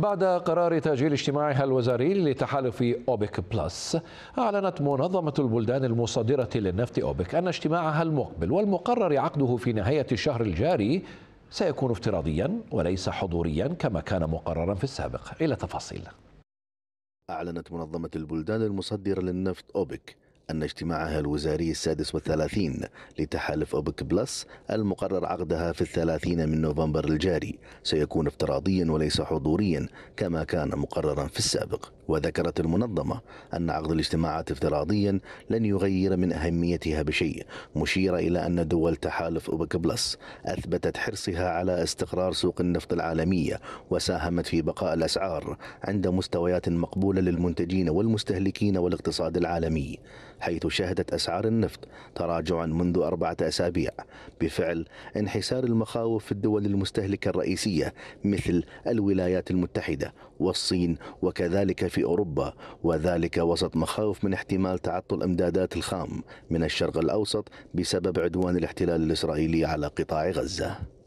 بعد قرار تأجيل اجتماعها الوزاري لتحالف أوبك بلس أعلنت منظمة البلدان المصدرة للنفط أوبك أن اجتماعها المقبل والمقرر عقده في نهاية الشهر الجاري سيكون افتراضيا وليس حضوريا كما كان مقررا في السابق إلى تفاصيل أعلنت منظمة البلدان المصدرة للنفط أوبك أن اجتماعها الوزاري السادس والثلاثين لتحالف أوبك بلس المقرر عقدها في الثلاثين من نوفمبر الجاري سيكون افتراضيا وليس حضوريا كما كان مقررا في السابق وذكرت المنظمة أن عقد الاجتماعات افتراضيا لن يغير من أهميتها بشيء مشيرة إلى أن دول تحالف أوبك بلس أثبتت حرصها على استقرار سوق النفط العالمية وساهمت في بقاء الأسعار عند مستويات مقبولة للمنتجين والمستهلكين والاقتصاد العالمي حيث شهدت أسعار النفط تراجعا منذ أربعة أسابيع بفعل انحسار المخاوف في الدول المستهلكة الرئيسية مثل الولايات المتحدة والصين وكذلك في أوروبا وذلك وسط مخاوف من احتمال تعطل إمدادات الخام من الشرق الأوسط بسبب عدوان الاحتلال الإسرائيلي على قطاع غزة